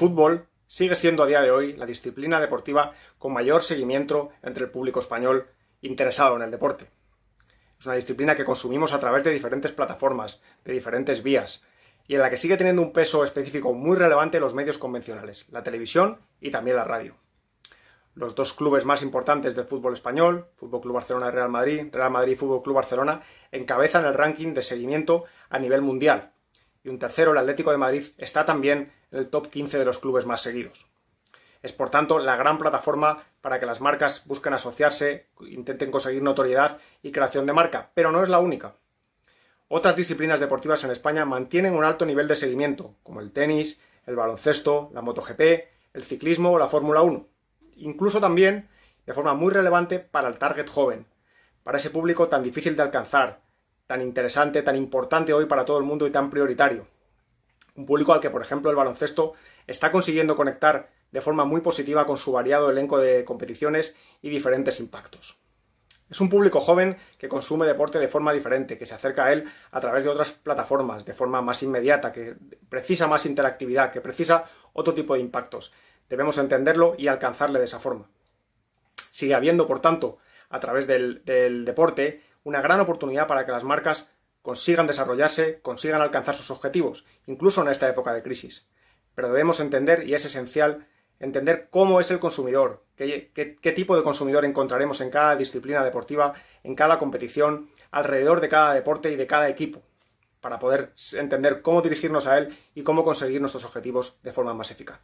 fútbol sigue siendo a día de hoy la disciplina deportiva con mayor seguimiento entre el público español interesado en el deporte. Es una disciplina que consumimos a través de diferentes plataformas, de diferentes vías, y en la que sigue teniendo un peso específico muy relevante los medios convencionales, la televisión y también la radio. Los dos clubes más importantes del fútbol español, Fútbol Club Barcelona y Real Madrid, Real Madrid y Fútbol Club Barcelona, encabezan el ranking de seguimiento a nivel mundial. Y un tercero, el Atlético de Madrid, está también el top 15 de los clubes más seguidos. Es por tanto la gran plataforma para que las marcas busquen asociarse, intenten conseguir notoriedad y creación de marca, pero no es la única. Otras disciplinas deportivas en España mantienen un alto nivel de seguimiento, como el tenis, el baloncesto, la MotoGP, el ciclismo o la Fórmula 1. Incluso también, de forma muy relevante, para el target joven, para ese público tan difícil de alcanzar, tan interesante, tan importante hoy para todo el mundo y tan prioritario, un público al que, por ejemplo, el baloncesto está consiguiendo conectar de forma muy positiva con su variado elenco de competiciones y diferentes impactos. Es un público joven que consume deporte de forma diferente, que se acerca a él a través de otras plataformas, de forma más inmediata, que precisa más interactividad, que precisa otro tipo de impactos. Debemos entenderlo y alcanzarle de esa forma. Sigue habiendo, por tanto, a través del, del deporte, una gran oportunidad para que las marcas consigan desarrollarse, consigan alcanzar sus objetivos, incluso en esta época de crisis. Pero debemos entender, y es esencial, entender cómo es el consumidor, qué, tipo de consumidor encontraremos en cada disciplina deportiva, en cada competición, alrededor de cada deporte y de cada equipo, para poder entender cómo dirigirnos a él y cómo conseguir nuestros objetivos de forma más eficaz.